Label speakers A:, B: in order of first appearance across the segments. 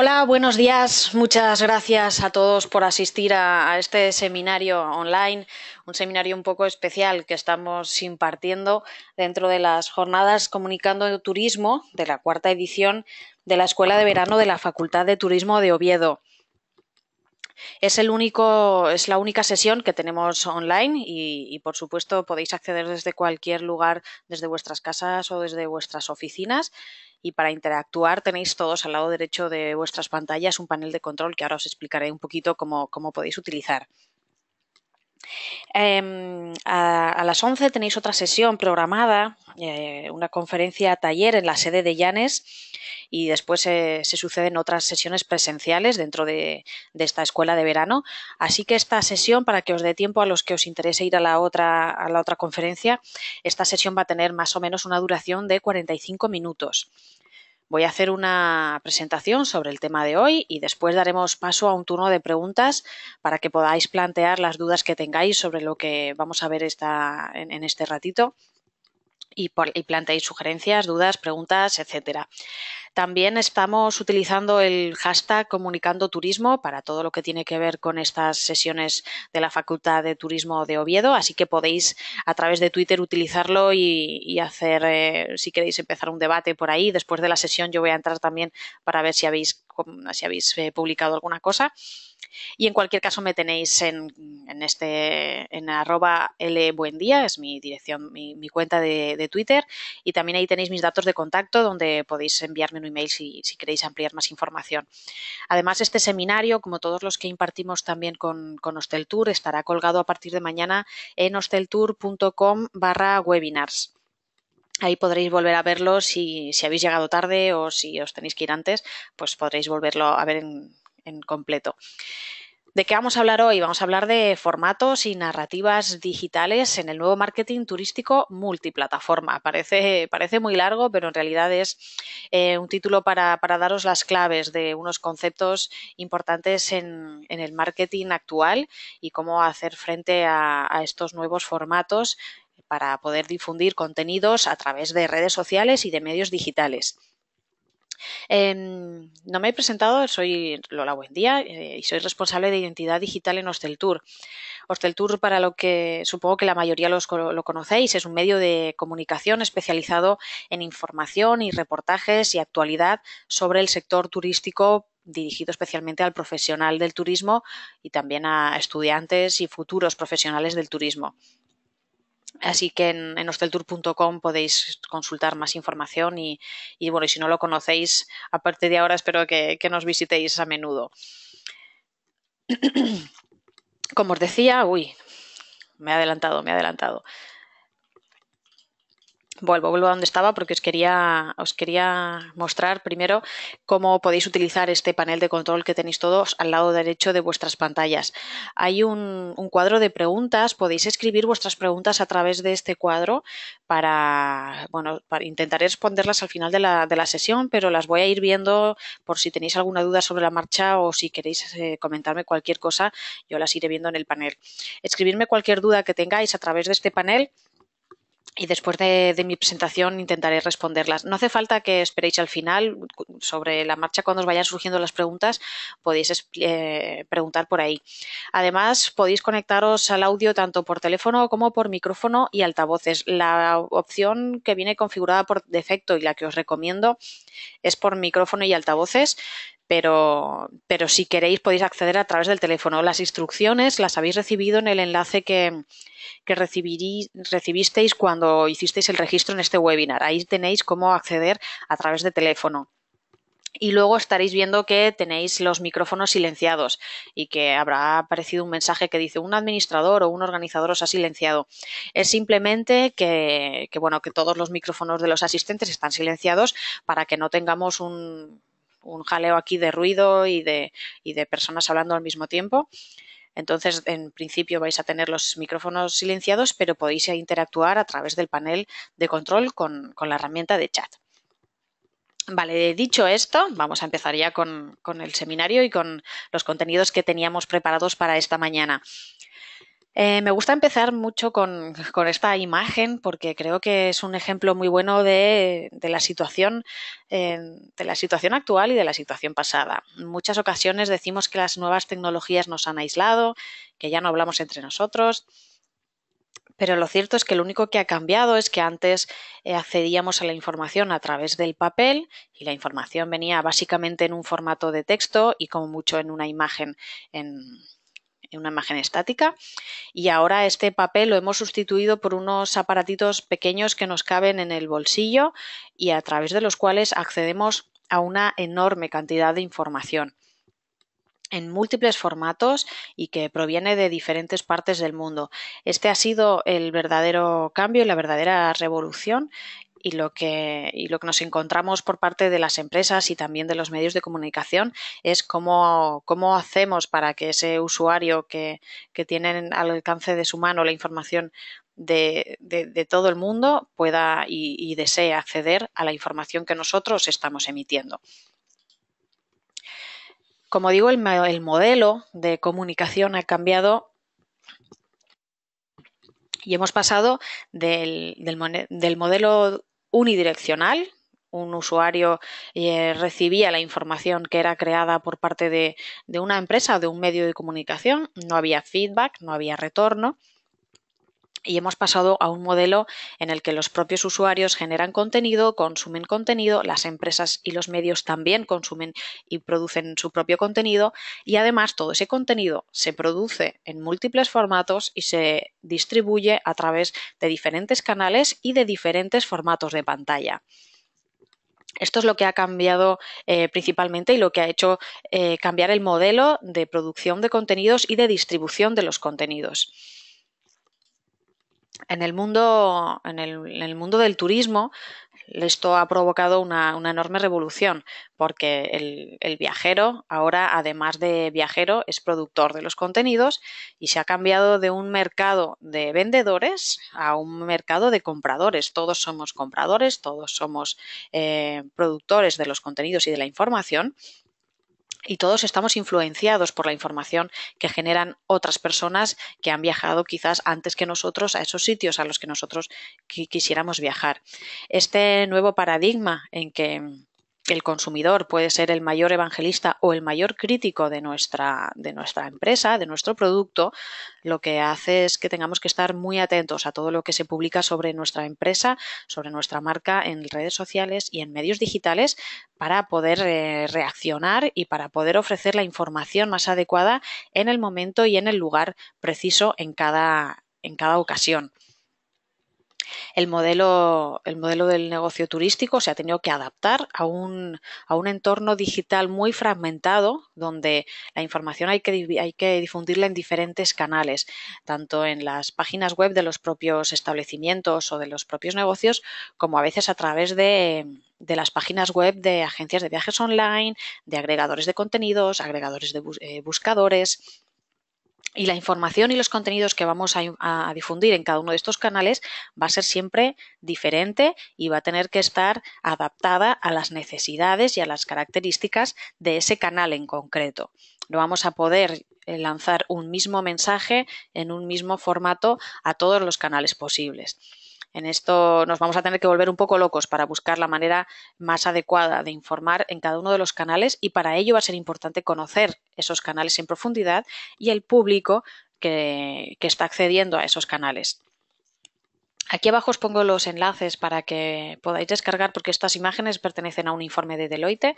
A: Hola, buenos días. Muchas gracias a todos por asistir a, este seminario online, un seminario un poco especial que estamos impartiendo dentro de las jornadas Comunicando Turismo de la cuarta edición de la Escuela de Verano de la Facultad de Turismo de Oviedo. Es, el único, la única sesión que tenemos online y, por supuesto podéis acceder desde cualquier lugar, desde vuestras casas o desde vuestras oficinas y para interactuar tenéis todos al lado derecho de vuestras pantallas un panel de control que ahora os explicaré un poquito cómo, cómo podéis utilizar. Em, a, las 11 tenéis otra sesión programada, eh, una conferencia taller en la sede de Llanes y después se suceden otras sesiones presenciales dentro de, esta escuela de verano. Así que esta sesión, para que os dé tiempo a los que os interese ir a la, otra, a la otra conferencia, esta sesión va a tener más o menos una duración de 45 minutos. Voy a hacer una presentación sobre el tema de hoy y después daremos paso a un turno de preguntas para que podáis plantear las dudas que tengáis sobre lo que vamos a ver en este ratito y, planteéis sugerencias, dudas, preguntas, etcétera. También estamos utilizando el hashtag Comunicando Turismo para todo lo que tiene que ver con estas sesiones de la Facultad de Turismo de Oviedo, así que podéis a través de Twitter utilizarlo y, hacer, eh, si queréis empezar un debate por ahí. Después de la sesión yo voy a entrar también para ver si habéis, eh, publicado alguna cosa. Y en cualquier caso me tenéis en, en este en arroba es mi dirección, mi, cuenta de, Twitter, y también ahí tenéis mis datos de contacto donde podéis enviarme un email si, si queréis ampliar más información. Además, este seminario, como todos los que impartimos también con, con Hostel Tour, estará colgado a partir de mañana en hosteltour.com barra webinars. Ahí podréis volver a verlo si, si, habéis llegado tarde o si os tenéis que ir antes, pues podréis volverlo a ver en, completo. ¿De qué vamos a hablar hoy? Vamos a hablar de formatos y narrativas digitales en el nuevo marketing turístico multiplataforma. Parece, muy largo, pero en realidad es eh, un título para, daros las claves de unos conceptos importantes en, el marketing actual y cómo hacer frente a estos nuevos formatos para poder difundir contenidos a través de redes sociales y de medios digitales. Em, no me he presentado, soy Lola Buendía eh, y soy responsable de identidad digital en Hosteltour. Hosteltour, para lo que supongo que la mayoría lo conocéis, es un medio de comunicación especializado en información y reportajes y actualidad sobre el sector turístico dirigido especialmente al profesional del turismo y también a estudiantes y futuros profesionales del turismo. Así que en, en hosteltour.com podéis consultar más información y, y, bueno, si no lo conocéis, a partir de ahora espero que, que nos visitéis a menudo. Como os decía, uy, me he adelantado, me he adelantado vuelvo, vuelvo a donde estaba porque os quería, mostrar primero cómo podéis utilizar este panel de control que tenéis todos al lado derecho de vuestras pantallas. Hay un, cuadro de preguntas, podéis escribir vuestras preguntas a través de este cuadro para, bueno, responderlas al final de la, sesión, pero las voy a ir viendo por si tenéis alguna duda sobre la marcha o si queréis eh, comentarme cualquier cosa, yo las iré viendo en el panel. Escribirme cualquier duda que tengáis a través de este panel y después de, mi presentación intentaré responderlas. No hace falta que esperéis al final, sobre la marcha cuando os vayan surgiendo las preguntas, podéis eh, preguntar por ahí. Además, podéis conectaros al audio tanto por teléfono como por micrófono y altavoces. La opción que viene configurada por defecto y la que os recomiendo es por micrófono y altavoces pero, pero si queréis podéis acceder a través del teléfono. Las instrucciones las habéis recibido en el enlace que, recibisteis cuando hicisteis el registro en este webinar. Ahí tenéis cómo acceder a través de teléfono. Y luego estaréis viendo que tenéis los micrófonos silenciados y que habrá aparecido un mensaje que dice un administrador o un organizador os ha silenciado. Es simplemente que, que bueno, que todos los micrófonos de los asistentes están silenciados para que no tengamos un, un jaleo aquí de ruido y de, personas hablando al mismo tiempo. Entonces, en principio vais a tener los micrófonos silenciados, pero podéis interactuar a través del panel de control con, la herramienta de chat. Vale, dicho esto, vamos a empezar ya con, el seminario y con los contenidos que teníamos preparados para esta mañana. Eh, me gusta empezar mucho con, esta imagen porque creo que es un ejemplo muy bueno de, la situación, de la situación actual y de la situación pasada. En muchas ocasiones decimos que las nuevas tecnologías nos han aislado, que ya no hablamos entre nosotros, pero lo cierto es que lo único que ha cambiado es que antes eh, accedíamos a la información a través del papel y la información venía básicamente en un formato de texto y como mucho en una imagen en, una imagen estática y ahora este papel lo hemos sustituido por unos aparatitos pequeños que nos caben en el bolsillo y a través de los cuales accedemos a una enorme cantidad de información en múltiples formatos y que proviene de diferentes partes del mundo. Este ha sido el verdadero cambio y la verdadera revolución y lo, que, lo que nos encontramos por parte de las empresas y también de los medios de comunicación es cómo, hacemos para que ese usuario que, que tiene al alcance de su mano la información de, todo el mundo pueda y, desee acceder a la información que nosotros estamos emitiendo. Como digo, el, modelo de comunicación ha cambiado y hemos pasado del, del, del, modelo unidireccional, un usuario eh, recibía la información que era creada por parte de, de, una empresa o de un medio de comunicación, no había feedback, no había retorno y hemos pasado a un modelo en el que los propios usuarios generan contenido, consumen contenido, las empresas y los medios también consumen y producen su propio contenido y además todo ese contenido se produce en múltiples formatos y se distribuye a través de diferentes canales y de diferentes formatos de pantalla. Esto es lo que ha cambiado eh, principalmente y lo que ha hecho eh, cambiar el modelo de producción de contenidos y de distribución de los contenidos en el mundo, en el, mundo del turismo, esto ha provocado una, enorme revolución, porque el, viajero ahora, además de viajero, es productor de los contenidos y se ha cambiado de un mercado de vendedores a un mercado de compradores. Todos somos compradores, todos somos eh, productores de los contenidos y de la información y todos estamos influenciados por la información que generan otras personas que han viajado quizás antes que nosotros a esos sitios a los que nosotros quisiéramos viajar. Este nuevo paradigma en que el consumidor puede ser el mayor evangelista o el mayor crítico de nuestra, de nuestra empresa, de nuestro producto, lo que hace es que tengamos que estar muy atentos a todo lo que se publica sobre nuestra empresa, sobre nuestra marca en redes sociales y en medios digitales para poder eh, reaccionar y para poder ofrecer la información más adecuada en el momento y en el lugar preciso en cada ocasión el modelo, el modelo del negocio turístico se ha tenido que adaptar a un, a un entorno digital muy fragmentado donde la información hay que, hay que difundirla en diferentes canales, tanto en las páginas web de los propios establecimientos o de los propios negocios, como a veces a través de, las páginas web de agencias de viajes online, de agregadores de contenidos, agregadores de eh, buscadores y la información y los contenidos que vamos a, difundir en cada uno de estos canales va a ser siempre diferente y va a tener que estar adaptada a las necesidades y a las características de ese canal en concreto. No vamos a poder eh, lanzar un mismo mensaje en un mismo formato a todos los canales posibles. En esto nos vamos a tener que volver un poco locos para buscar la manera más adecuada de informar en cada uno de los canales y para ello va a ser importante conocer esos canales en profundidad y el público que, está accediendo a esos canales. Aquí abajo os pongo los enlaces para que podáis descargar porque estas imágenes pertenecen a un informe de Deloitte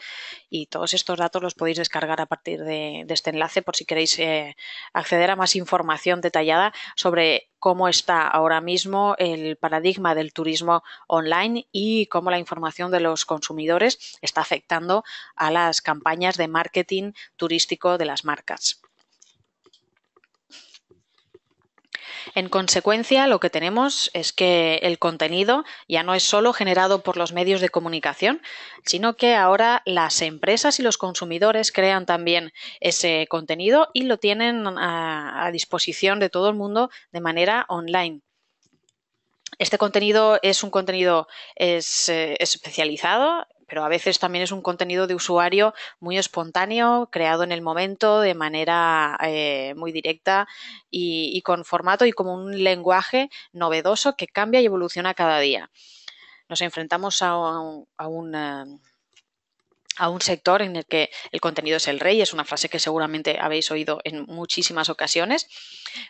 A: y todos estos datos los podéis descargar a partir de, este enlace por si queréis eh, acceder a más información detallada sobre cómo está ahora mismo el paradigma del turismo online y cómo la información de los consumidores está afectando a las campañas de marketing turístico de las marcas. En consecuencia, lo que tenemos es que el contenido ya no es solo generado por los medios de comunicación, sino que ahora las empresas y los consumidores crean también ese contenido y lo tienen a, disposición de todo el mundo de manera online. Este contenido es un contenido eh, especializado, pero a veces también es un contenido de usuario muy espontáneo, creado en el momento, de manera eh, muy directa y, con formato y como un lenguaje novedoso que cambia y evoluciona cada día. Nos enfrentamos a un eh, a un sector en el que el contenido es el rey, es una frase que seguramente habéis oído en muchísimas ocasiones,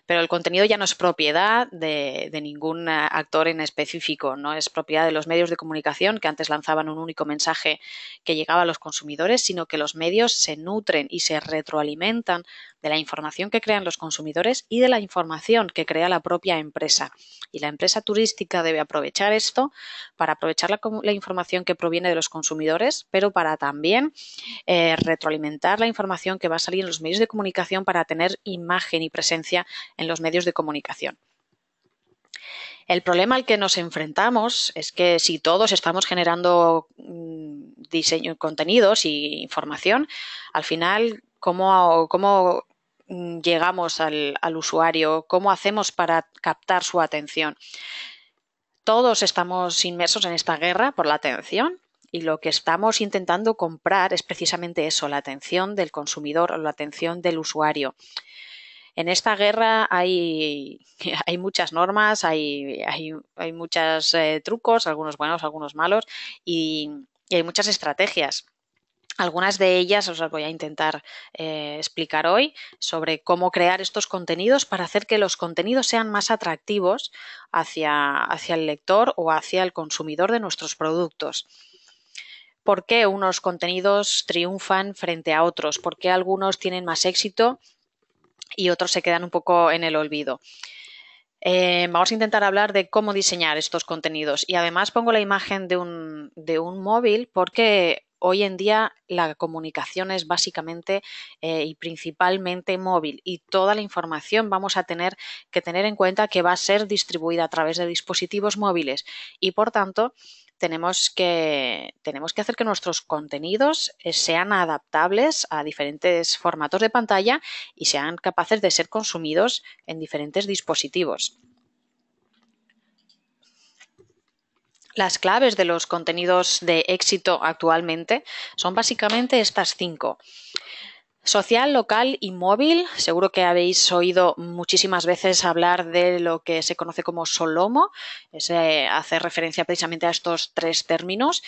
A: pero el contenido ya no es propiedad de, ningún eh, actor en específico, no es propiedad de los medios de comunicación que antes lanzaban un único mensaje que llegaba a los consumidores, sino que los medios se nutren y se retroalimentan de la información que crean los consumidores y de la información que crea la propia empresa. Y la empresa turística debe aprovechar esto para aprovechar la, información que proviene de los consumidores, pero para también eh, retroalimentar la información que va a salir en los medios de comunicación para tener imagen y presencia en los medios de comunicación. El problema al que nos enfrentamos es que si todos estamos generando mm, diseño, contenidos y información, al final, ¿cómo, cómo Mm, llegamos al, usuario, cómo hacemos para captar su atención. Todos estamos inmersos en esta guerra por la atención, y lo que estamos intentando comprar es precisamente eso, la atención del consumidor o la atención del usuario. En esta guerra hay, muchas normas, hay, muchos eh, trucos, algunos buenos, algunos malos, y hay muchas estrategias. Algunas de ellas os las voy a intentar eh, explicar hoy sobre cómo crear estos contenidos para hacer que los contenidos sean más atractivos hacia, hacia el lector o hacia el consumidor de nuestros productos. ¿Por qué unos contenidos triunfan frente a otros? ¿Por qué algunos tienen más éxito y otros se quedan un poco en el olvido? Eh, vamos a intentar hablar de cómo diseñar estos contenidos y además pongo la imagen de un, de un móvil porque hoy en día la comunicación es básicamente eh, y principalmente móvil y toda la información vamos a tener que tener en cuenta que va a ser distribuida a través de dispositivos móviles y por tanto tenemos que hacer que nuestros contenidos eh, sean adaptables a diferentes formatos de pantalla y sean capaces de ser consumidos en diferentes dispositivos. Las claves de los contenidos de éxito actualmente son básicamente estas cinco. Social, local y móvil. Seguro que habéis oído muchísimas veces hablar de lo que se conoce como Solomo. Es, hace referencia precisamente a estos tres términos.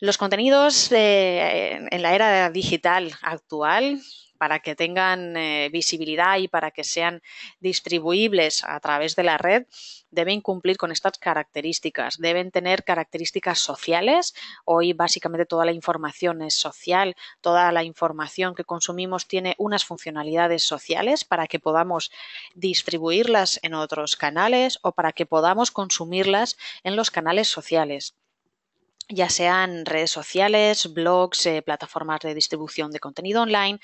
A: Los contenidos en la era digital actual para que tengan eh, visibilidad y para que sean distribuibles a través de la red, deben cumplir con estas características. Deben tener características sociales. Hoy básicamente toda la información es social. Toda la información que consumimos tiene unas funcionalidades sociales para que podamos distribuirlas en otros canales o para que podamos consumirlas en los canales sociales ya sean redes sociales, blogs, eh, plataformas de distribución de contenido online,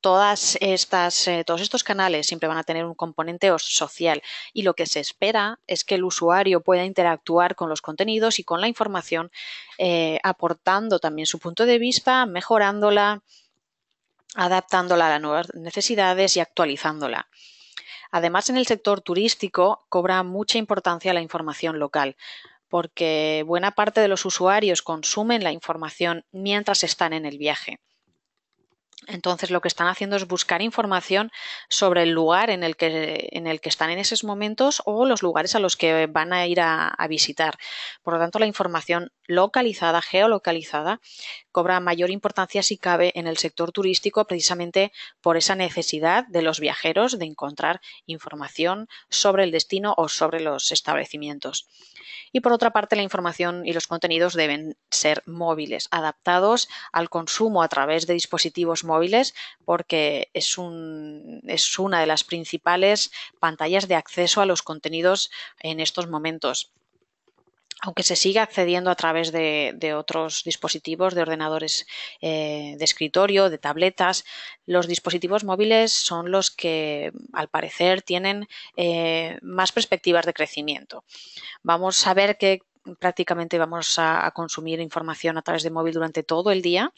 A: todas estas, eh, todos estos canales siempre van a tener un componente social y lo que se espera es que el usuario pueda interactuar con los contenidos y con la información, eh, aportando también su punto de vista, mejorándola, adaptándola a las nuevas necesidades y actualizándola. Además, en el sector turístico cobra mucha importancia la información local porque buena parte de los usuarios consumen la información mientras están en el viaje. Entonces lo que están haciendo es buscar información sobre el lugar en el que, en el que están en esos momentos o los lugares a los que van a ir a, a visitar. Por lo tanto, la información localizada, geolocalizada, cobra mayor importancia si cabe en el sector turístico precisamente por esa necesidad de los viajeros de encontrar información sobre el destino o sobre los establecimientos. Y por otra parte, la información y los contenidos deben ser móviles, adaptados al consumo a través de dispositivos móviles porque es, un, es una de las principales pantallas de acceso a los contenidos en estos momentos aunque se siga accediendo a través de, otros dispositivos, de ordenadores eh, de escritorio, de tabletas, los dispositivos móviles son los que, al parecer, tienen eh, más perspectivas de crecimiento. Vamos a ver que prácticamente vamos a consumir información a través de móvil durante todo el día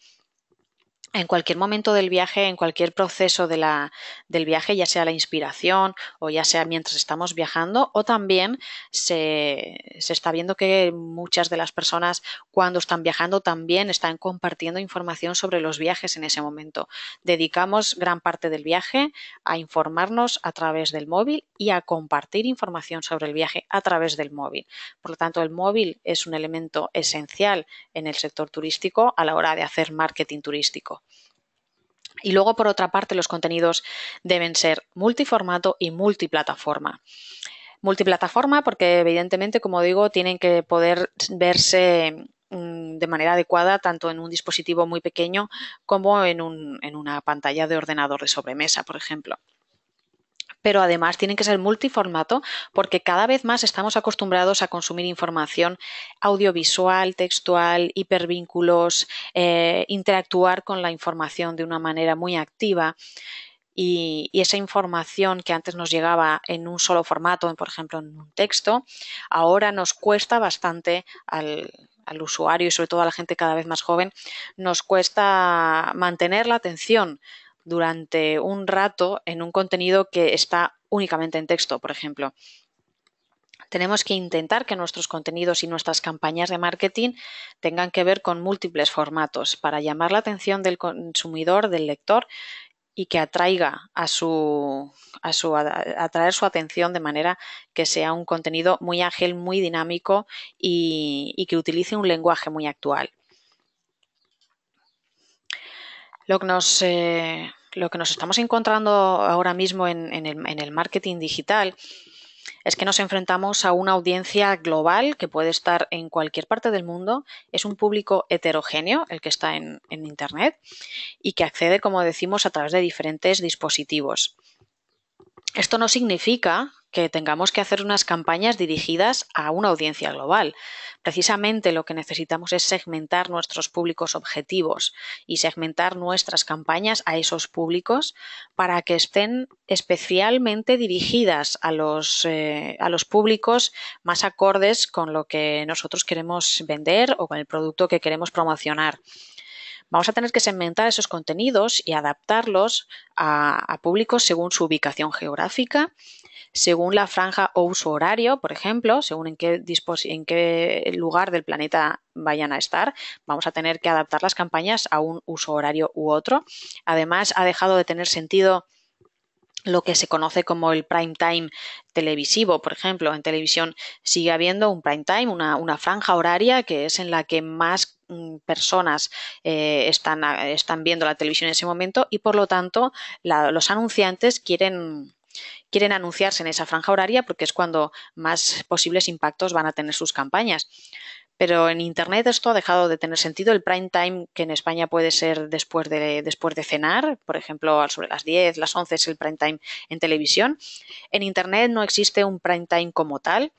A: en cualquier momento del viaje, en cualquier proceso de la, del viaje, ya sea la inspiración o ya sea mientras estamos viajando, o también se, se, está viendo que muchas de las personas cuando están viajando también están compartiendo información sobre los viajes en ese momento. Dedicamos gran parte del viaje a informarnos a través del móvil y a compartir información sobre el viaje a través del móvil. Por lo tanto, el móvil es un elemento esencial en el sector turístico a la hora de hacer marketing turístico. Y luego, por otra parte, los contenidos deben ser multiformato y multiplataforma. Multiplataforma porque, evidentemente, como digo, tienen que poder verse mm, de manera adecuada tanto en un dispositivo muy pequeño como en, en una pantalla de ordenador de sobremesa, por ejemplo pero además tienen que ser multiformato porque cada vez más estamos acostumbrados a consumir información audiovisual, textual, hipervínculos, eh, interactuar con la información de una manera muy activa. Y, esa información que antes nos llegaba en un solo formato, por ejemplo en un texto, ahora nos cuesta bastante al usuario y sobre todo a la gente cada vez más joven, nos cuesta mantener la atención durante un rato en un contenido que está únicamente en texto, por ejemplo. Tenemos que intentar que nuestros contenidos y nuestras campañas de marketing tengan que ver con múltiples formatos para llamar la atención del consumidor, del lector y que atraiga a su, atraer su atención de manera que sea un contenido muy ágil, muy dinámico y que utilice un lenguaje muy actual. Lo que nos, eh, lo que nos estamos encontrando ahora mismo en, el, marketing digital es que nos enfrentamos a una audiencia global que puede estar en cualquier parte del mundo. Es un público heterogéneo el que está en, en, Internet y que accede, como decimos, a través de diferentes dispositivos. Esto no significa que tengamos que hacer unas campañas dirigidas a una audiencia global. Precisamente lo que necesitamos es segmentar nuestros públicos objetivos y segmentar nuestras campañas a esos públicos para que estén especialmente dirigidas a los, eh, públicos más acordes con lo que nosotros queremos vender o con el producto que queremos promocionar vamos a tener que segmentar esos contenidos y adaptarlos a, públicos según su ubicación geográfica según la franja o uso horario, por ejemplo, según en qué, lugar del planeta vayan a estar. Vamos a tener que adaptar las campañas a un uso horario u otro. Además, ha dejado de tener sentido lo que se conoce como el prime time televisivo, por ejemplo, en televisión sigue habiendo un prime time, una, franja horaria que es en la que más mm, personas eh, están, viendo la televisión en ese momento y por lo tanto los anunciantes quieren quieren anunciarse en esa franja horaria porque es cuando más posibles impactos van a tener sus campañas. Pero en Internet esto ha dejado de tener sentido. El prime time, que en España puede ser después de, después de cenar, por ejemplo, sobre las 10, las 11 es el prime time en televisión. En Internet no existe un prime time como tal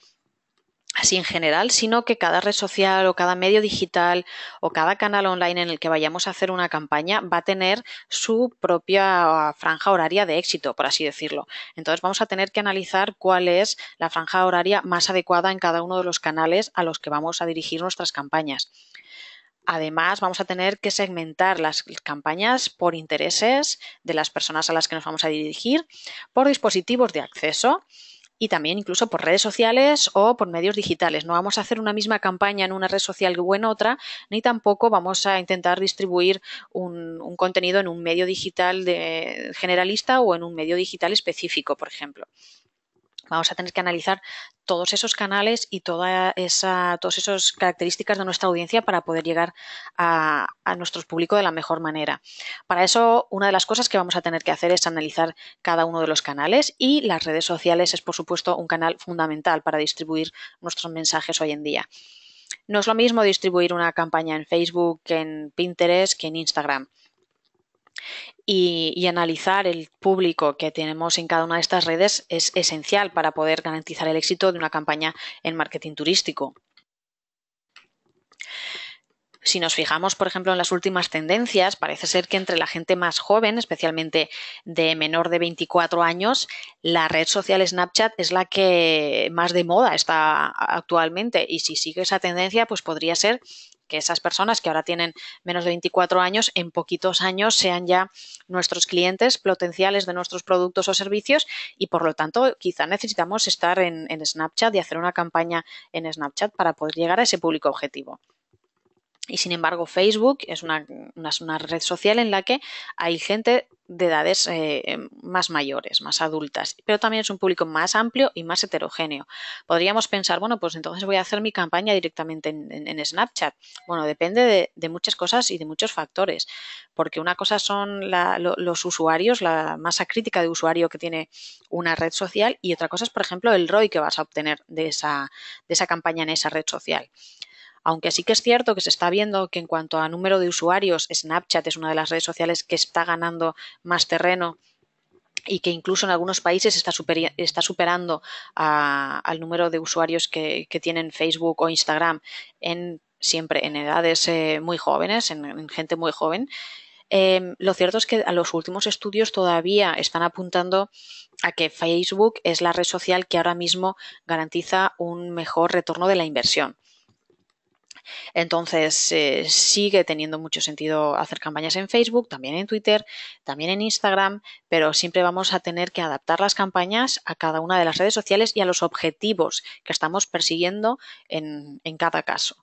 A: así en general, sino que cada red social o cada medio digital o cada canal online en el que vayamos a hacer una campaña va a tener su propia franja horaria de éxito, por así decirlo. Entonces vamos a tener que analizar cuál es la franja horaria más adecuada en cada uno de los canales a los que vamos a dirigir nuestras campañas. Además, vamos a tener que segmentar las campañas por intereses de las personas a las que nos vamos a dirigir, por dispositivos de acceso, y también incluso por redes sociales o por medios digitales. No vamos a hacer una misma campaña en una red social o en otra, ni tampoco vamos a intentar distribuir un, contenido en un medio digital generalista o en un medio digital específico, por ejemplo vamos a tener que analizar todos esos canales y todas esas características de nuestra audiencia para poder llegar a, a, nuestro público de la mejor manera. Para eso, una de las cosas que vamos a tener que hacer es analizar cada uno de los canales y las redes sociales es, por supuesto, un canal fundamental para distribuir nuestros mensajes hoy en día. No es lo mismo distribuir una campaña en Facebook, en Pinterest, que en Instagram y, analizar el público que tenemos en cada una de estas redes es esencial para poder garantizar el éxito de una campaña en marketing turístico. Si nos fijamos, por ejemplo, en las últimas tendencias, parece ser que entre la gente más joven, especialmente de menor de 24 años, la red social Snapchat es la que más de moda está actualmente. Y si sigue esa tendencia, pues podría ser que esas personas que ahora tienen menos de 24 años, en poquitos años sean ya nuestros clientes potenciales de nuestros productos o servicios y por lo tanto quizá necesitamos estar en Snapchat y hacer una campaña en Snapchat para poder llegar a ese público objetivo. Y sin embargo, Facebook es una, red social en la que hay gente de edades eh, más mayores, más adultas, pero también es un público más amplio y más heterogéneo. Podríamos pensar, bueno, pues entonces voy a hacer mi campaña directamente en, Snapchat. Bueno, depende de, muchas cosas y de muchos factores, porque una cosa son los usuarios, la masa crítica de usuario que tiene una red social y otra cosa es, por ejemplo, el ROI que vas a obtener de esa, de esa campaña en esa red social. Aunque sí que es cierto que se está viendo que en cuanto a número de usuarios, Snapchat es una de las redes sociales que está ganando más terreno y que incluso en algunos países está, superando al número de usuarios que, tienen Facebook o Instagram en siempre en edades eh, muy jóvenes, en, gente muy joven. Em, lo cierto es que a los últimos estudios todavía están apuntando a que Facebook es la red social que ahora mismo garantiza un mejor retorno de la inversión. Entonces, eh, sigue teniendo mucho sentido hacer campañas en Facebook, también en Twitter, también en Instagram, pero siempre vamos a tener que adaptar las campañas a cada una de las redes sociales y a los objetivos que estamos persiguiendo en cada caso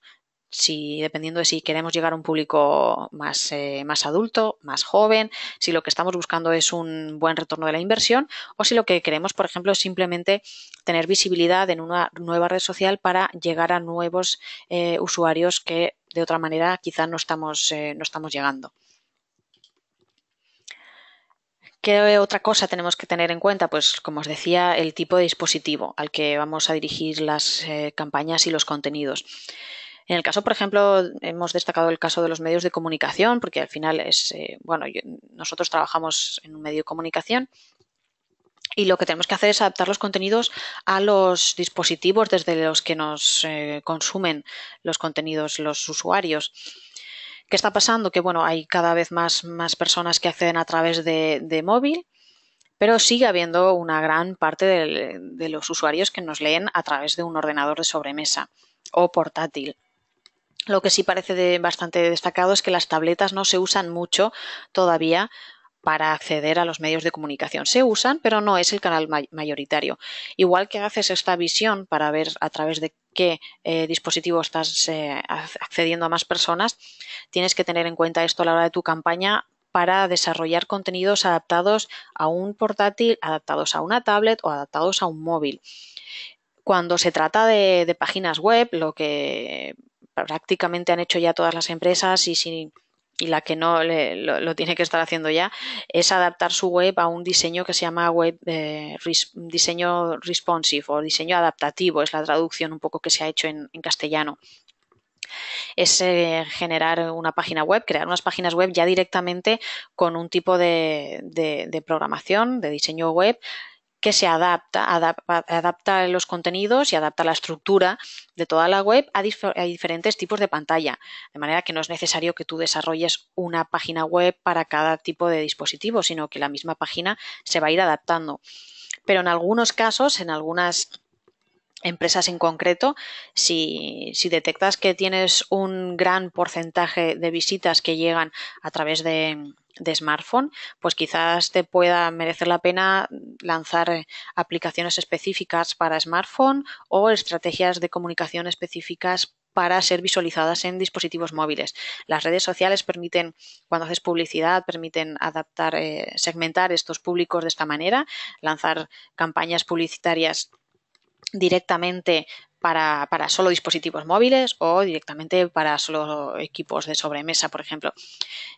A: si dependiendo de si queremos llegar a un público eh, más, adulto, más joven, si lo que estamos buscando es un buen retorno de la inversión o si lo que queremos, por ejemplo, es simplemente tener visibilidad en una nueva red social para llegar a nuevos eh, usuarios que de otra manera quizá eh, no estamos, llegando. ¿Qué otra cosa tenemos que tener en cuenta? Pues, como os decía, el tipo de dispositivo al que vamos a dirigir las campañas y los contenidos. En el caso, por ejemplo, hemos destacado el caso de los medios de comunicación, porque al final es, eh, bueno, nosotros trabajamos en un medio de comunicación y lo que tenemos que hacer es adaptar los contenidos a los dispositivos desde los que nos eh, consumen los contenidos los usuarios. ¿Qué está pasando? Que bueno, hay cada vez más, personas que acceden a través de, móvil, pero sigue habiendo una gran parte de los usuarios que nos leen a través de un ordenador de sobremesa o portátil. Lo que sí parece bastante destacado es que las tabletas no se usan mucho todavía para acceder a los medios de comunicación. Se usan, pero no es el canal mayoritario. Igual que haces esta visión para ver a través de qué eh, dispositivo estás eh, accediendo a más personas, tienes que tener en cuenta esto a la hora de tu campaña para desarrollar contenidos adaptados a un portátil, adaptados a una tablet o adaptados a un móvil. Cuando se trata de páginas web, lo que prácticamente han hecho ya todas las empresas y la que no lo, tiene que estar haciendo ya, es adaptar su web a un diseño que se llama web eh, diseño responsive o diseño adaptativo, es la traducción un poco que se ha hecho en, castellano. Es eh, generar una página web, crear unas páginas web ya directamente con un tipo de programación, de diseño web que se adapta, adapta, los contenidos y adapta la estructura de toda la web a, diferentes tipos de pantalla, de manera que no es necesario que tú desarrolles una página web para cada tipo de dispositivo, sino que la misma página se va a ir adaptando. Pero en algunos casos, en algunas empresas en concreto, si detectas que tienes un gran porcentaje de visitas que llegan a través de, de smartphone, pues quizás te pueda merecer la pena lanzar eh, aplicaciones específicas para smartphone o estrategias de comunicación específicas para ser visualizadas en dispositivos móviles. Las redes sociales permiten, cuando haces publicidad, permiten adaptar, eh, segmentar estos públicos de esta manera, lanzar campañas publicitarias directamente para, solo dispositivos móviles o directamente para solo equipos de sobremesa, por ejemplo.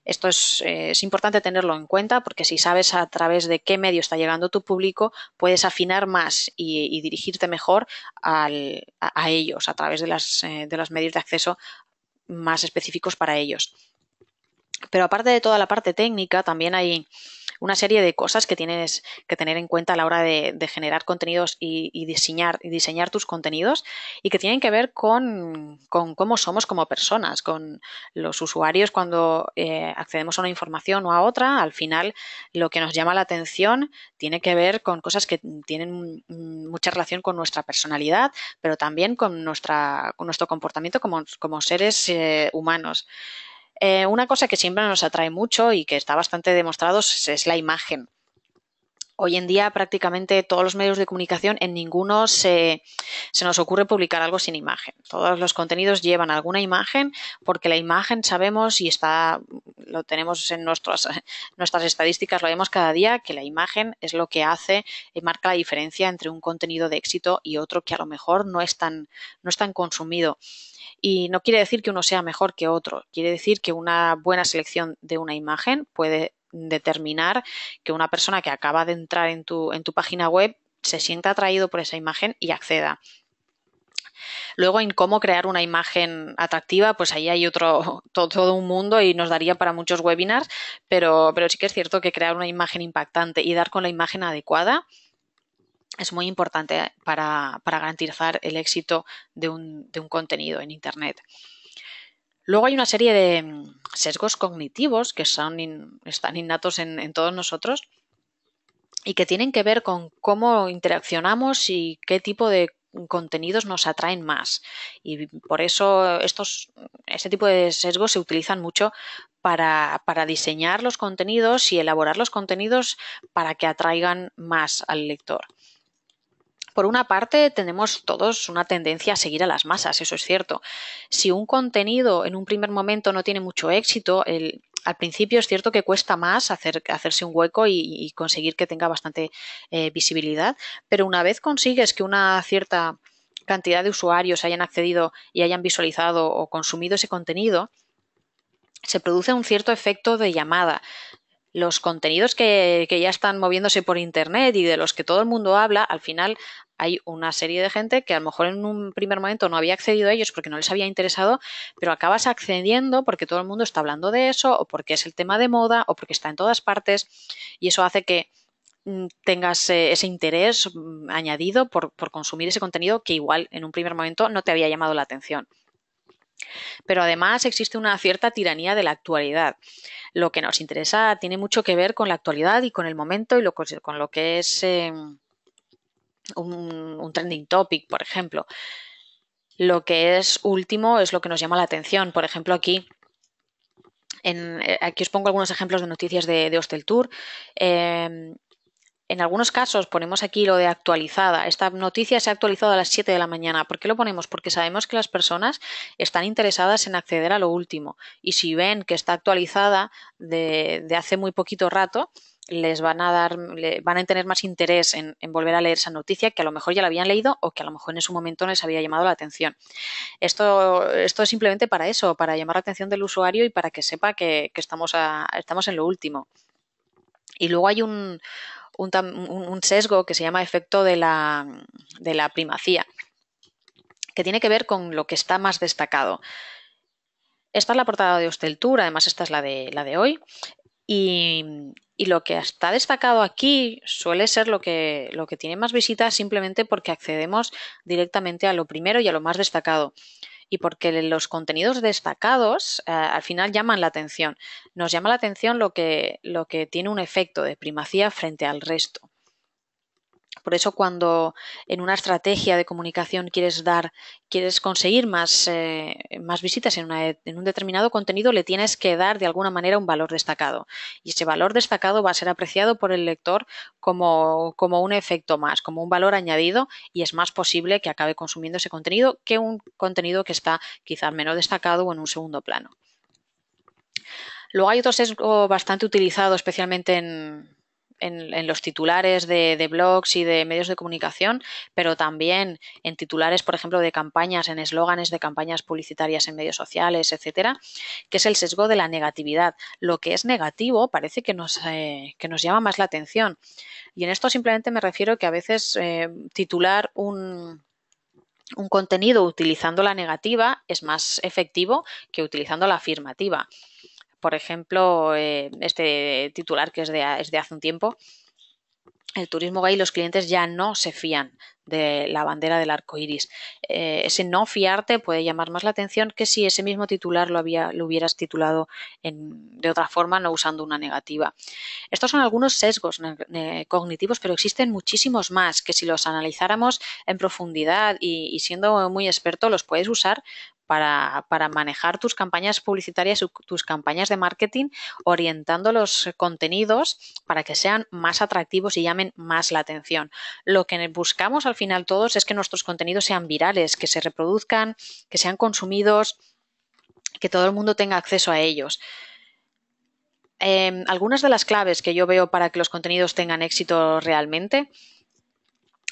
A: Esto eh, es, importante tenerlo en cuenta porque si sabes a través de qué medio está llegando tu público, puedes afinar más y, dirigirte mejor a, ellos a través de, las, eh, de los medios de acceso más específicos para ellos. Pero aparte de toda la parte técnica, también hay una serie de cosas que tienes que tener en cuenta a la hora de, generar contenidos y, diseñar, diseñar tus contenidos y que tienen que ver con, cómo somos como personas, con los usuarios cuando eh, accedemos a una información o a otra. Al final, lo que nos llama la atención tiene que ver con cosas que tienen mucha relación con nuestra personalidad, pero también con, nuestra, con nuestro comportamiento como, seres eh, humanos. Eh, una cosa que siempre nos atrae mucho y que está bastante demostrado es la imagen. Hoy en día prácticamente todos los medios de comunicación, en ninguno se, nos ocurre publicar algo sin imagen. Todos los contenidos llevan alguna imagen porque la imagen sabemos y está, lo tenemos en nuestras, nuestras estadísticas, lo vemos cada día, que la imagen es lo que hace, marca la diferencia entre un contenido de éxito y otro que a lo mejor no es tan, no es tan consumido. Y no quiere decir que uno sea mejor que otro, quiere decir que una buena selección de una imagen puede determinar que una persona que acaba de entrar en tu, en tu página web se sienta atraído por esa imagen y acceda. Luego, en cómo crear una imagen atractiva, pues ahí hay otro, todo, un mundo y nos daría para muchos webinars, pero, sí que es cierto que crear una imagen impactante y dar con la imagen adecuada es muy importante para, garantizar el éxito de un contenido en Internet. Luego hay una serie de mm, sesgos cognitivos que están innatos en, todos nosotros y que tienen que ver con cómo interaccionamos y qué tipo de contenidos nos atraen más. Y por eso este tipo de sesgos se utilizan mucho para, diseñar los contenidos y elaborar los contenidos para que atraigan más al lector. Por una parte, tenemos todos una tendencia a seguir a las masas, eso es cierto. Si un contenido en un primer momento no tiene mucho éxito, al principio es cierto que cuesta más hacerse un hueco y, conseguir que tenga bastante eh, visibilidad, pero una vez consigues que una cierta cantidad de usuarios hayan accedido y hayan visualizado o consumido ese contenido, se produce un cierto efecto de llamada los contenidos que, que, ya están moviéndose por Internet y de los que todo el mundo habla, al final hay una serie de gente que a lo mejor en un primer momento no había accedido a ellos porque no les había interesado, pero acabas accediendo porque todo el mundo está hablando de eso o porque es el tema de moda o porque está en todas partes y eso hace que mm, tengas eh, ese interés mm, añadido por, por consumir ese contenido que igual en un primer momento no te había llamado la atención. Pero además existe una cierta tiranía de la actualidad. Lo que nos interesa tiene mucho que ver con la actualidad y con el momento y con lo que es em, un, trending topic, por ejemplo. Lo que es último es lo que nos llama la atención. Por ejemplo, aquí eh, aquí os pongo algunos ejemplos de noticias de, Hostel Tour. Em, en algunos casos ponemos aquí lo de actualizada. Esta noticia se ha actualizado a las 7 de la mañana. ¿Por qué lo ponemos? Porque sabemos que las personas están interesadas en acceder a lo último. Y si ven que está actualizada de, hace muy poquito rato, les van a dar, van a tener más interés en, volver a leer esa noticia que a lo mejor ya la habían leído o que a lo mejor en su momento no les había llamado la atención. Esto, esto es simplemente para eso, para llamar la atención del usuario y para que sepa que, estamos, estamos en lo último. Y luego hay un, un, sesgo que se llama efecto de la, primacía, que tiene que ver con lo que está más destacado. Esta es la portada de Hostel además esta es la de, la de hoy. Y, lo que está destacado aquí suele ser lo que, lo que tiene más visitas simplemente porque accedemos directamente a lo primero y a lo más destacado y porque los contenidos destacados eh, al final llaman la atención. Nos llama la atención lo que tiene un efecto de primacía frente al resto. Por eso cuando en una estrategia de comunicación quieres dar, quieres conseguir más, eh, más visitas en, un determinado contenido, le tienes que dar de alguna manera un valor destacado. Y ese valor destacado va a ser apreciado por el lector como, como un efecto más, como un valor añadido y es más posible que acabe consumiendo ese contenido que un contenido que está quizás menos destacado o en un segundo plano. Lo hay otro sesgo bastante utilizado, especialmente en, en, los titulares de, blogs y de medios de comunicación, pero también en titulares, por ejemplo, de campañas, en eslóganes de campañas publicitarias en medios sociales, etcétera, que es el sesgo de la negatividad. Lo que es negativo parece que nos, eh, llama más la atención. Y en esto simplemente me refiero que a veces eh, titular un, un contenido utilizando la negativa es más efectivo que utilizando la afirmativa. Por ejemplo, eh, este titular que es de, hace un tiempo, el turismo gay, los clientes ya no se fían de la bandera del arco iris. Eh, ese no fiarte puede llamar más la atención que si ese mismo titular lo, lo hubieras titulado de otra forma, no usando una negativa. Estos son algunos sesgos cognitivos, pero existen muchísimos más que si los analizáramos en profundidad y, y siendo muy experto los puedes usar para, manejar tus campañas publicitarias, tus campañas de marketing, orientando los contenidos para que sean más atractivos y llamen más la atención. Lo que buscamos al final todos es que nuestros contenidos sean virales, que se reproduzcan, que sean consumidos, que todo el mundo tenga acceso a ellos. Em, algunas de las claves que yo veo para que los contenidos tengan éxito realmente,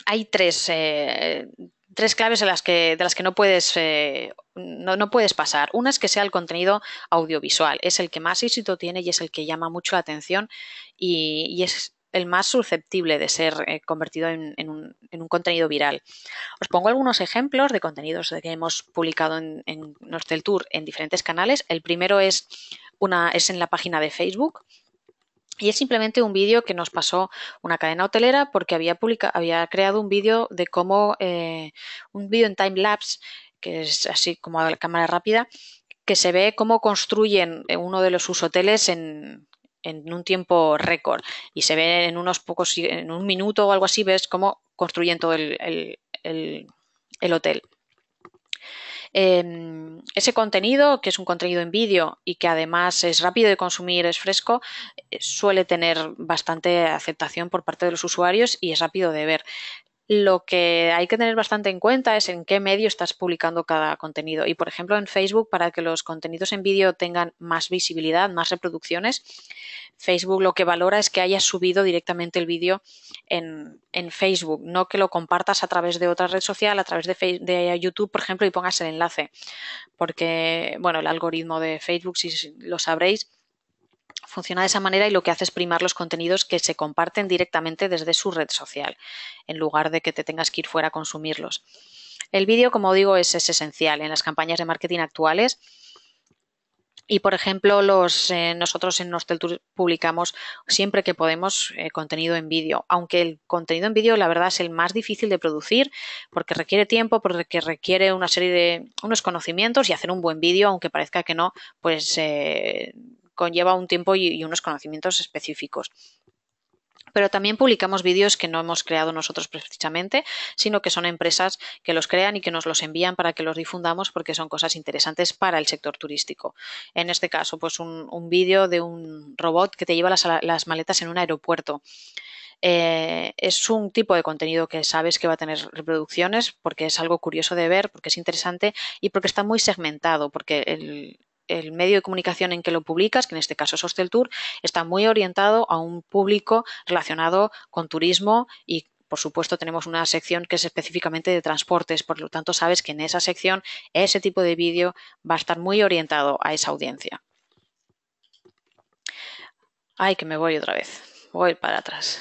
A: hay tres, eh, tres claves de las que, de las que no, puedes, eh, no, puedes pasar. Una es que sea el contenido audiovisual, es el que más éxito tiene y es el que llama mucho la atención y, es el más susceptible de ser eh, convertido en, un, contenido viral. Os pongo algunos ejemplos de contenidos que hemos publicado en, en Nostel Tour en diferentes canales. El primero es, una, es en la página de Facebook y es simplemente un vídeo que nos pasó una cadena hotelera porque había, había creado un vídeo de cómo, eh, un vídeo en time lapse, que es así como a la cámara rápida, que se ve cómo construyen eh, uno de los, sus hoteles en, un tiempo récord. Y se ve en unos pocos, en un minuto o algo así, ves cómo construyen todo el hotel. Em, ese contenido, que es un contenido en vídeo y que además es rápido de consumir, es fresco, eh, suele tener bastante aceptación por parte de los usuarios y es rápido de ver lo que hay que tener bastante en cuenta es en qué medio estás publicando cada contenido. Y, por ejemplo, en Facebook, para que los contenidos en vídeo tengan más visibilidad, más reproducciones, Facebook lo que valora es que hayas subido directamente el vídeo en, en, Facebook, no que lo compartas a través de otra red social, a través de, Facebook, de YouTube, por ejemplo, y pongas el enlace. Porque, bueno, el algoritmo de Facebook, si lo sabréis, funciona de esa manera y lo que hace es primar los contenidos que se comparten directamente desde su red social, en lugar de que te tengas que ir fuera a consumirlos. El vídeo, como digo, es, esencial en las campañas de marketing actuales. Y, por ejemplo, los, eh, nosotros en Nosteltour publicamos siempre que podemos eh, contenido en vídeo, aunque el contenido en vídeo, la verdad, es el más difícil de producir porque requiere tiempo, porque requiere una serie de unos conocimientos y hacer un buen vídeo, aunque parezca que no, pues eh, conlleva un tiempo y, unos conocimientos específicos. Pero también publicamos vídeos que no hemos creado nosotros precisamente, sino que son empresas que los crean y que nos los envían para que los difundamos porque son cosas interesantes para el sector turístico. En este caso, pues un, vídeo de un robot que te lleva las, maletas en un aeropuerto. Eh, es un tipo de contenido que sabes que va a tener reproducciones porque es algo curioso de ver, porque es interesante y porque está muy segmentado, porque el, el medio de comunicación en que lo publicas, que en este caso es Tour, está muy orientado a un público relacionado con turismo y por supuesto, tenemos una sección que es específicamente de transportes, por lo tanto, sabes que en esa sección ese tipo de vídeo va a estar muy orientado a esa audiencia. Ay, que me voy otra vez. Voy para atrás.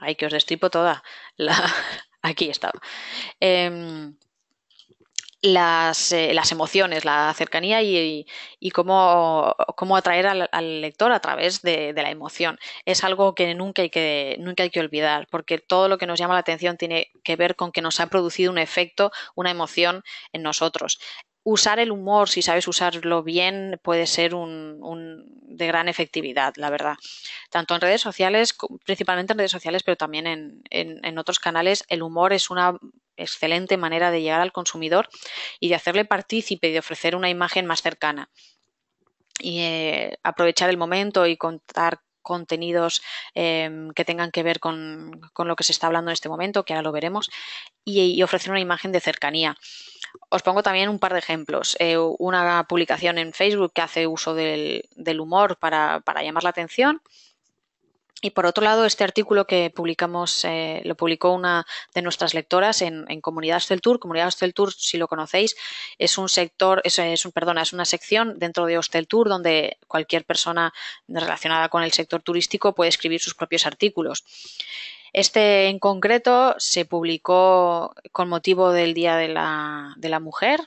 A: Ay, que os destripo toda la... Aquí estaba. Em, las, eh, las, emociones, la cercanía y, y, cómo, atraer al, lector a través de, la emoción. Es algo que nunca, hay que nunca hay que olvidar, porque todo lo que nos llama la atención tiene que ver con que nos ha producido un efecto, una emoción en nosotros. Usar el humor, si sabes usarlo bien, puede ser un, un, de gran efectividad, la verdad. Tanto en redes sociales, principalmente en redes sociales, pero también en, en otros canales, el humor es una excelente manera de llegar al consumidor y de hacerle partícipe y de ofrecer una imagen más cercana. Y eh, aprovechar el momento y contar contenidos em, que tengan que ver con, lo que se está hablando en este momento, que ahora lo veremos, y, ofrecer una imagen de cercanía. Os pongo también un par de ejemplos. Eh, una publicación en Facebook que hace uso del, del humor para, para llamar la atención y por otro lado, este artículo que publicamos, eh, lo publicó una de nuestras lectoras en, Comunidad Hostel Tour. Comunidad Tour, si lo conocéis, es un sector, es, una sección dentro de Hostel Tour donde cualquier persona relacionada con el sector turístico puede escribir sus propios artículos. Este en concreto se publicó con motivo del Día de la, de la Mujer,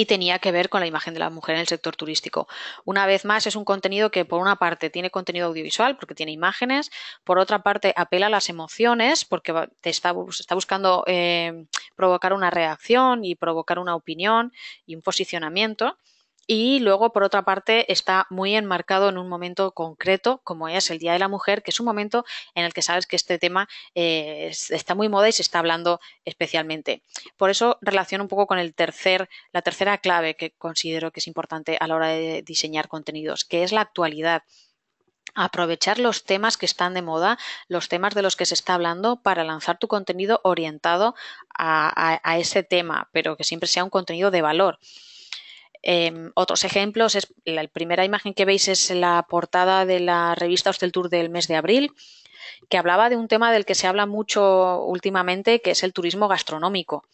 A: y tenía que ver con la imagen de la mujer en el sector turístico. Una vez más, es un contenido que por una parte tiene contenido audiovisual porque tiene imágenes, por otra parte apela a las emociones porque te está, buscando eh, provocar una reacción y provocar una opinión y un posicionamiento. Y luego, por otra parte, está muy enmarcado en un momento concreto, como es el Día de la Mujer, que es un momento en el que sabes que este tema eh, está muy moda y se está hablando especialmente. Por eso relaciono un poco con el tercer, la tercera clave que considero que es importante a la hora de diseñar contenidos, que es la actualidad aprovechar los temas que están de moda, los temas de los que se está hablando para lanzar tu contenido orientado a ese tema, pero que siempre sea un contenido de valor. Em, otros ejemplos es la primera imagen que veis es la portada de la revista Hostel Tour del mes de abril, que hablaba de un tema del que se habla mucho últimamente, que es el turismo gastronómico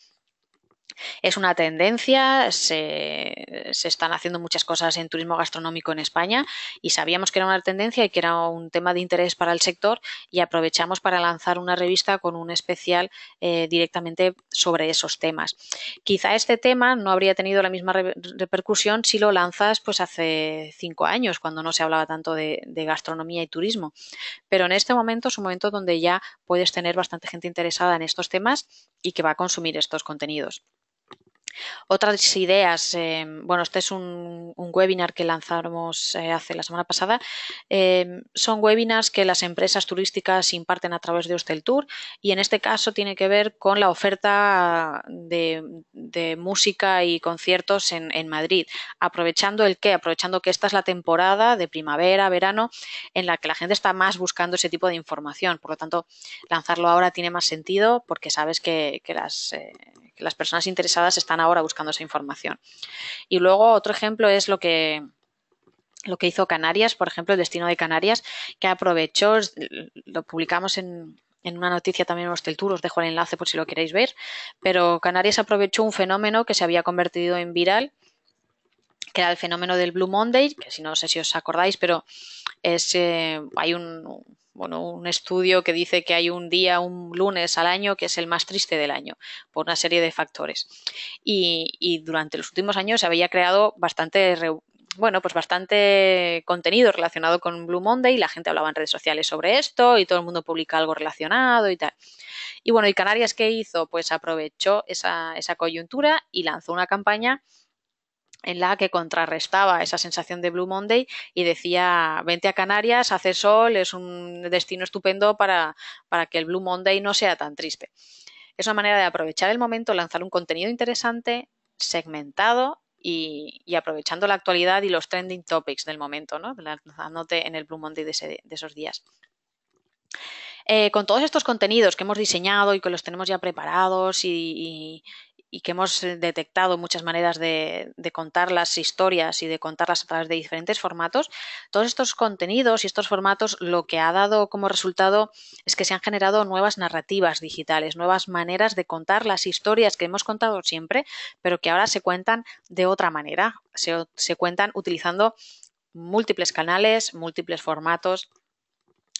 A: es una tendencia, se, están haciendo muchas cosas en turismo gastronómico en España y sabíamos que era una tendencia y que era un tema de interés para el sector y aprovechamos para lanzar una revista con un especial eh, directamente sobre esos temas. Quizá este tema no habría tenido la misma repercusión si lo lanzas pues hace cinco años, cuando no se hablaba tanto de gastronomía y turismo. Pero en este momento es un momento donde ya puedes tener bastante gente interesada en estos temas y que va a consumir estos contenidos. Otras ideas, em, bueno, este es un, webinar que lanzamos eh, hace la semana pasada. Em, son webinars que las empresas turísticas imparten a través de Hostel Tour y en este caso tiene que ver con la oferta de, música y conciertos en, Madrid. Aprovechando el que, aprovechando que esta es la temporada de primavera, verano, en la que la gente está más buscando ese tipo de información. Por lo tanto, lanzarlo ahora tiene más sentido porque sabes que, las, eh, que las personas interesadas están ahora buscando esa información. Y luego otro ejemplo es lo que lo que hizo Canarias, por ejemplo, el destino de Canarias, que aprovechó, lo publicamos en, en una noticia también en los Teltur, os dejo el enlace por si lo queréis ver, pero Canarias aprovechó un fenómeno que se había convertido en viral que era el fenómeno del Blue Monday, que si no sé si os acordáis, pero es, eh, hay un, bueno, un estudio que dice que hay un día, un lunes al año, que es el más triste del año, por una serie de factores. Y, durante los últimos años se había creado bastante bueno, pues bastante contenido relacionado con Blue Monday, la gente hablaba en redes sociales sobre esto y todo el mundo publica algo relacionado y tal. Y bueno, ¿y Canarias qué hizo? Pues aprovechó esa, esa coyuntura y lanzó una campaña en la que contrarrestaba esa sensación de Blue Monday y decía, vente a Canarias, hace sol, es un destino estupendo para, que el Blue Monday no sea tan triste. Es una manera de aprovechar el momento, lanzar un contenido interesante, segmentado y, aprovechando la actualidad y los trending topics del momento, ¿no? Lanzándote en el Blue Monday de, esos días. Eh, con todos estos contenidos que hemos diseñado y que los tenemos ya preparados y, y que hemos eh, detectado muchas maneras de, contar las historias y de contarlas a través de diferentes formatos, todos estos contenidos y estos formatos lo que ha dado como resultado es que se han generado nuevas narrativas digitales, nuevas maneras de contar las historias que hemos contado siempre, pero que ahora se cuentan de otra manera, se cuentan utilizando múltiples canales, múltiples formatos,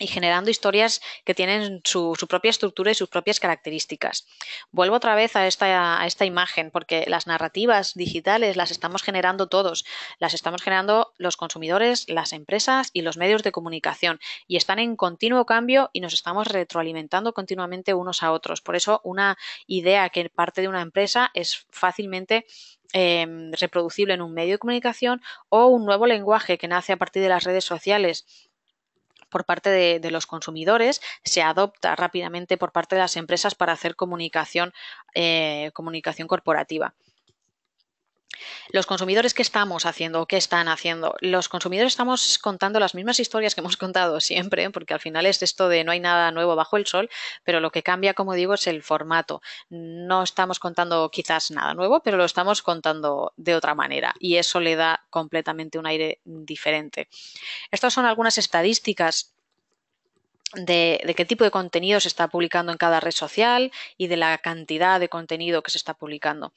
A: y generando historias que tienen su, propia estructura y sus propias características. Vuelvo otra vez a esta, imagen, porque las narrativas digitales las estamos generando todos, las estamos generando los consumidores, las empresas y los medios de comunicación, y están en continuo cambio y nos estamos retroalimentando continuamente unos a otros. Por eso, una idea que parte de una empresa es fácilmente em, reproducible en un medio de comunicación o un nuevo lenguaje que nace a partir de las redes sociales por parte de, los consumidores, se adopta rápidamente por parte de las empresas para hacer comunicación, eh, comunicación corporativa. Los consumidores, ¿qué estamos haciendo o qué están haciendo? Los consumidores estamos contando las mismas historias que hemos contado siempre, porque al final es esto de no hay nada nuevo bajo el sol, pero lo que cambia, como digo, es el formato. No estamos contando quizás nada nuevo, pero lo estamos contando de otra manera y eso le da completamente un aire diferente. Estas son algunas estadísticas de, de, qué tipo de contenido se está publicando en cada red social y de la cantidad de contenido que se está publicando.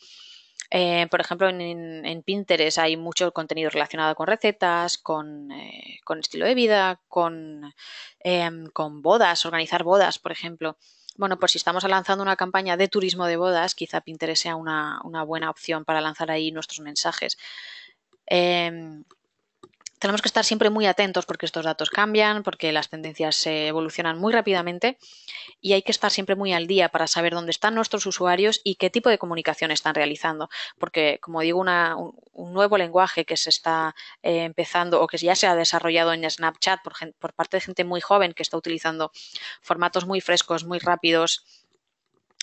A: Eh, por ejemplo, en, Pinterest hay mucho contenido relacionado con recetas, con, eh, estilo de vida, con, em, con bodas, organizar bodas, por ejemplo. Bueno, pues si estamos lanzando una campaña de turismo de bodas, quizá Pinterest sea una, buena opción para lanzar ahí nuestros mensajes. Em, tenemos que estar siempre muy atentos porque estos datos cambian, porque las tendencias se evolucionan muy rápidamente y hay que estar siempre muy al día para saber dónde están nuestros usuarios y qué tipo de comunicación están realizando. Porque, como digo, un nuevo lenguaje que se está eh, empezando o que ya se ha desarrollado en Snapchat por parte de gente muy joven que está utilizando formatos muy frescos, muy rápidos,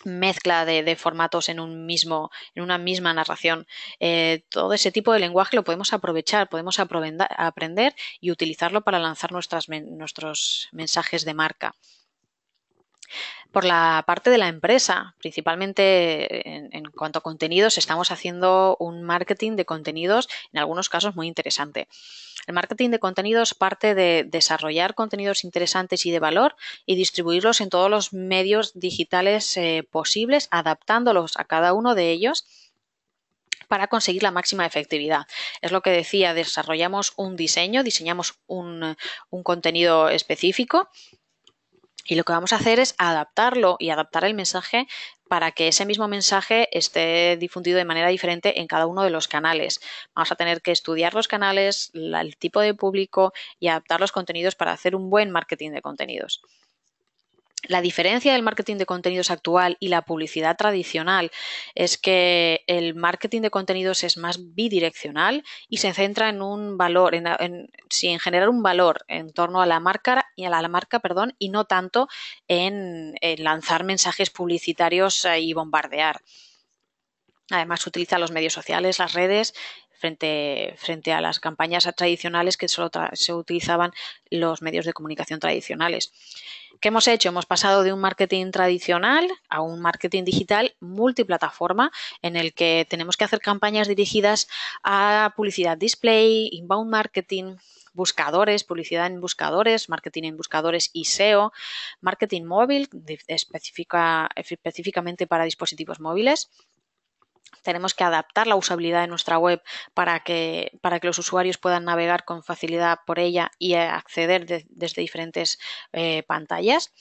A: mezcla de, formatos en un mismo, en una misma narración. Eh, todo ese tipo de lenguaje lo podemos aprovechar, podemos aprender y utilizarlo para lanzar nuestros mensajes de marca por la parte de la empresa, principalmente en, cuanto a contenidos, estamos haciendo un marketing de contenidos, en algunos casos muy interesante. El marketing de contenidos parte de desarrollar contenidos interesantes y de valor y distribuirlos en todos los medios digitales eh, posibles, adaptándolos a cada uno de ellos para conseguir la máxima efectividad. Es lo que decía, desarrollamos un diseño, diseñamos un, un contenido específico y lo que vamos a hacer es adaptarlo y adaptar el mensaje para que ese mismo mensaje esté difundido de manera diferente en cada uno de los canales. Vamos a tener que estudiar los canales, el tipo de público y adaptar los contenidos para hacer un buen marketing de contenidos. La diferencia del marketing de contenidos actual y la publicidad tradicional es que el marketing de contenidos es más bidireccional y se centra en un valor, en, generar un valor en torno a la marca y a la, marca, perdón, y no tanto en lanzar mensajes publicitarios eh, y bombardear. Además, utiliza los medios sociales, las redes frente, a las campañas tradicionales que solo se utilizaban los medios de comunicación tradicionales. ¿Qué hemos hecho? Hemos pasado de un marketing tradicional a un marketing digital multiplataforma en el que tenemos que hacer campañas dirigidas a publicidad display, inbound marketing, buscadores, publicidad en buscadores, marketing en buscadores y SEO, marketing móvil específica, específicamente para dispositivos móviles, tenemos que adaptar la usabilidad de nuestra web para que, los usuarios puedan navegar con facilidad por ella y acceder desde diferentes eh, pantallas.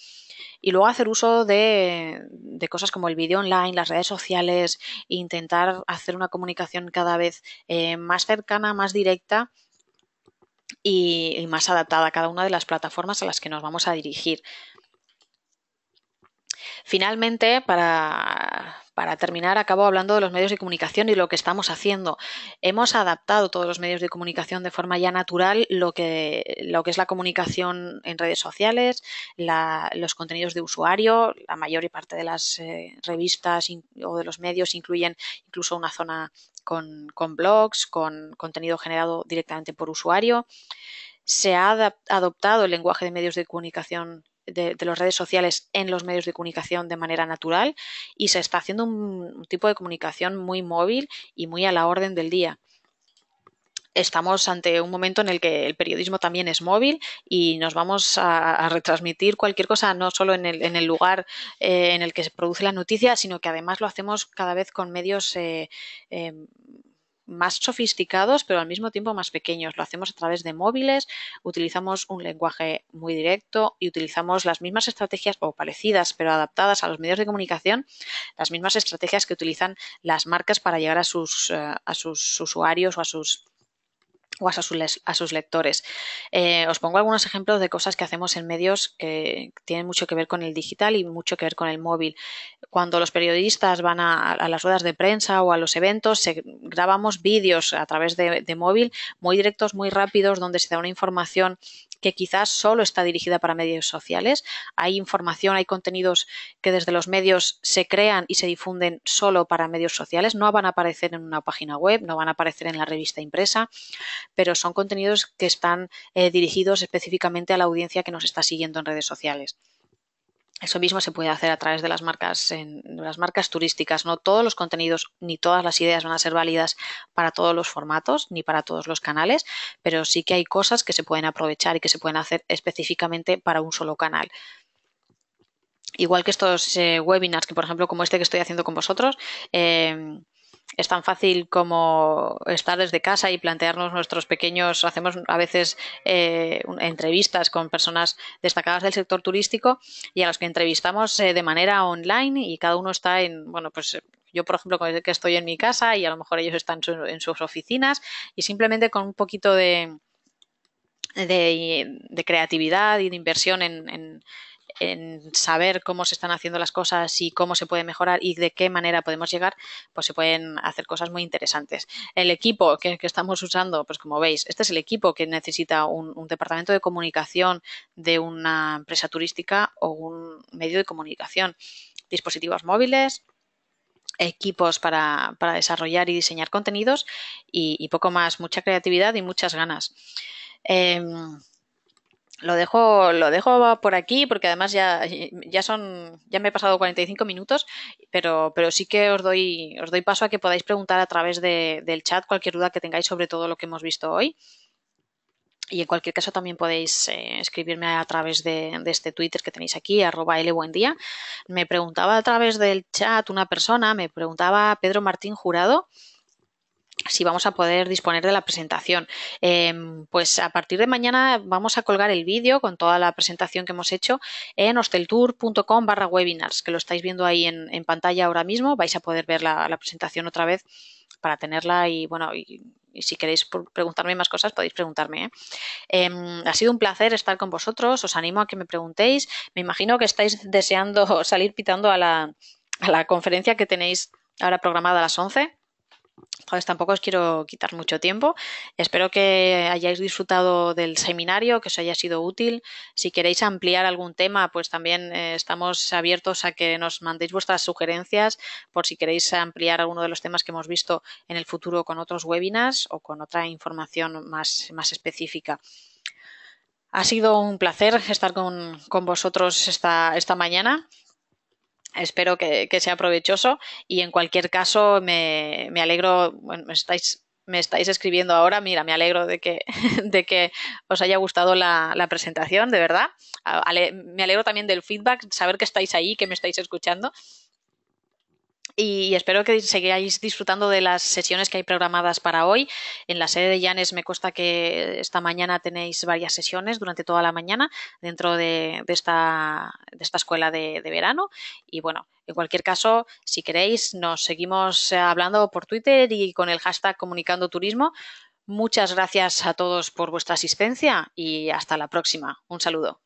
A: Y luego hacer uso de, cosas como el vídeo online, las redes sociales, e intentar hacer una comunicación cada vez eh, más cercana, más directa y más adaptada a cada una de las plataformas a las que nos vamos a dirigir. Finalmente, para, para terminar, acabo hablando de los medios de comunicación y lo que estamos haciendo. Hemos adaptado todos los medios de comunicación de forma ya natural lo que, lo que es la comunicación en redes sociales, los contenidos de usuario. La mayor parte de las eh, revistas o de los medios incluyen incluso una zona con, con blogs, con contenido generado directamente por usuario. Se ha adoptado el lenguaje de medios de comunicación de, las redes sociales en los medios de comunicación de manera natural y se está haciendo un, tipo de comunicación muy móvil y muy a la orden del día estamos ante un momento en el que el periodismo también es móvil y nos vamos a, retransmitir cualquier cosa, no solo en el, en el lugar eh, en el que se produce la noticia, sino que además lo hacemos cada vez con medios eh, em, más sofisticados, pero al mismo tiempo más pequeños. Lo hacemos a través de móviles, utilizamos un lenguaje muy directo y utilizamos las mismas estrategias o parecidas, pero adaptadas a los medios de comunicación, las mismas estrategias que utilizan las marcas para llegar a sus, eh, a sus usuarios o a sus o a sus, lectores. Eh, os pongo algunos ejemplos de cosas que hacemos en medios que eh, tienen mucho que ver con el digital y mucho que ver con el móvil. Cuando los periodistas van a, las ruedas de prensa o a los eventos, grabamos vídeos a través de móvil muy directos, muy rápidos, donde se da una información que quizás solo está dirigida para medios sociales. Hay información, hay contenidos que desde los medios se crean y se difunden solo para medios sociales. No van a aparecer en una página web, no van a aparecer en la revista impresa pero son contenidos que están eh, dirigidos específicamente a la audiencia que nos está siguiendo en redes sociales. Eso mismo se puede hacer a través de las marcas, las marcas turísticas. No todos los contenidos ni todas las ideas van a ser válidas para todos los formatos ni para todos los canales, pero sí que hay cosas que se pueden aprovechar y que se pueden hacer específicamente para un solo canal. Igual que estos eh, webinars, que por ejemplo como este que estoy haciendo con vosotros, eh, es tan fácil como estar desde casa y plantearnos nuestros pequeños, hacemos a veces eh, entrevistas con personas destacadas del sector turístico y a los que entrevistamos eh, de manera online y cada uno está en, bueno, pues yo, por ejemplo, que estoy en mi casa y a lo mejor ellos están en sus oficinas y simplemente con un poquito de, de, creatividad y de inversión en en saber cómo se están haciendo las cosas y cómo se puede mejorar y de qué manera podemos llegar, pues se pueden hacer cosas muy interesantes. El equipo que, estamos usando, pues como veis, este es el equipo que necesita un, departamento de comunicación de una empresa turística o un medio de comunicación. Dispositivos móviles, equipos para, desarrollar y diseñar contenidos y, poco más, mucha creatividad y muchas ganas. Em, lo dejo, lo dejo por aquí porque además ya, ya son, ya me he pasado 45 minutos, pero, pero sí que os doy, os doy paso a que podáis preguntar a través del chat cualquier duda que tengáis sobre todo lo que hemos visto hoy. Y en cualquier caso también podéis eh, escribirme a través de, este Twitter que tenéis aquí, arroba lbuendía. Me preguntaba a través del chat una persona, me preguntaba Pedro Martín Jurado, si vamos a poder disponer de la presentación. Em, pues a partir de mañana vamos a colgar el vídeo con toda la presentación que hemos hecho en hosteltour.com barra webinars, que lo estáis viendo ahí en, pantalla ahora mismo. Vais a poder ver la, presentación otra vez para tenerla y bueno, y, si queréis preguntarme más cosas podéis preguntarme. ¿eh? Em, ha sido un placer estar con vosotros, os animo a que me preguntéis. Me imagino que estáis deseando salir pitando a la, a la conferencia que tenéis ahora programada a las 11. Entonces tampoco os quiero quitar mucho tiempo. Espero que hayáis disfrutado del seminario, que os haya sido útil. Si queréis ampliar algún tema, pues también eh, estamos abiertos a que nos mandéis vuestras sugerencias por si queréis ampliar alguno de los temas que hemos visto en el futuro con otros webinars o con otra información más, específica. Ha sido un placer estar con, vosotros esta mañana espero que, sea provechoso y en cualquier caso me, me alegro, bueno, me estáis, me estáis escribiendo ahora, mira, me alegro de que, de que os haya gustado la, presentación, de verdad. me alegro también del feedback, saber que estáis ahí, que me estáis escuchando y espero que sigáis disfrutando de las sesiones que hay programadas para hoy. En la sede de Llanes me consta que esta mañana tenéis varias sesiones durante toda la mañana dentro de, esta, escuela de, verano. Y bueno, en cualquier caso, si queréis, nos seguimos hablando por Twitter y con el hashtag Comunicando Turismo. Muchas gracias a todos por vuestra asistencia y hasta la próxima. Un saludo.